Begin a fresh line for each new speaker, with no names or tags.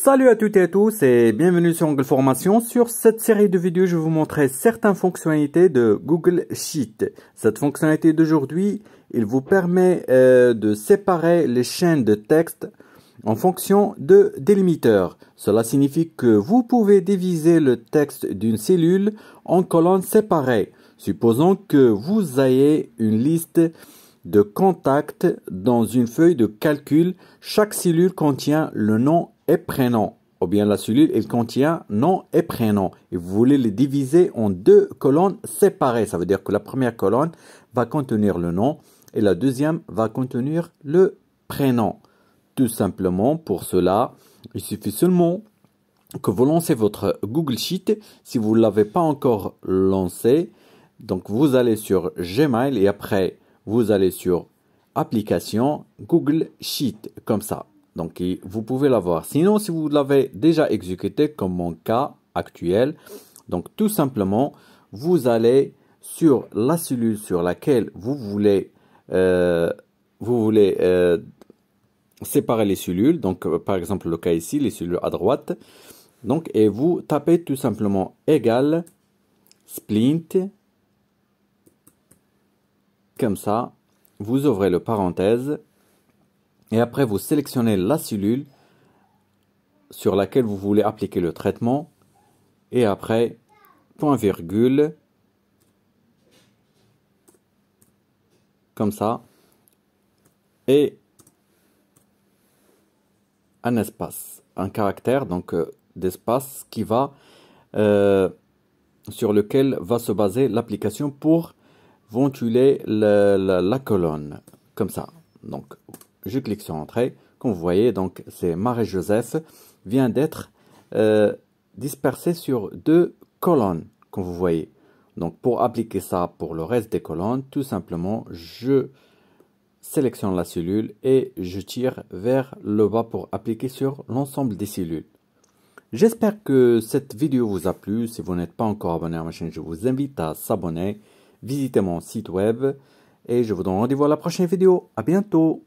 Salut à toutes et à tous et bienvenue sur Google Formation. Sur cette série de vidéos, je vais vous montrer certaines fonctionnalités de Google Sheet. Cette fonctionnalité d'aujourd'hui, il vous permet euh, de séparer les chaînes de texte en fonction de délimiteurs. Cela signifie que vous pouvez diviser le texte d'une cellule en colonnes séparées. Supposons que vous ayez une liste de contact dans une feuille de calcul, chaque cellule contient le nom et prénom. Ou bien la cellule, elle contient nom et prénom. Et vous voulez les diviser en deux colonnes séparées. Ça veut dire que la première colonne va contenir le nom et la deuxième va contenir le prénom. Tout simplement, pour cela, il suffit seulement que vous lancez votre Google Sheet. Si vous ne l'avez pas encore lancé, donc vous allez sur Gmail et après vous allez sur application Google Sheet comme ça. Donc vous pouvez l'avoir. Sinon, si vous l'avez déjà exécuté comme mon cas actuel, donc tout simplement, vous allez sur la cellule sur laquelle vous voulez, euh, vous voulez euh, séparer les cellules. Donc euh, par exemple le cas ici, les cellules à droite. Donc et vous tapez tout simplement égal splint comme ça, vous ouvrez le parenthèse et après vous sélectionnez la cellule sur laquelle vous voulez appliquer le traitement et après point virgule comme ça et un espace, un caractère donc euh, d'espace qui va euh, sur lequel va se baser l'application pour ventuler la, la, colonne, comme ça. Donc, je clique sur Entrée. Comme vous voyez, donc c'est Marie-Joseph vient d'être euh, dispersé sur deux colonnes, comme vous voyez. Donc, pour appliquer ça pour le reste des colonnes, tout simplement, je sélectionne la cellule et je tire vers le bas pour appliquer sur l'ensemble des cellules. J'espère que cette vidéo vous a plu. Si vous n'êtes pas encore abonné à ma chaîne, je vous invite à s'abonner visitez mon site web et je vous donne rendez-vous à la prochaine vidéo. À bientôt!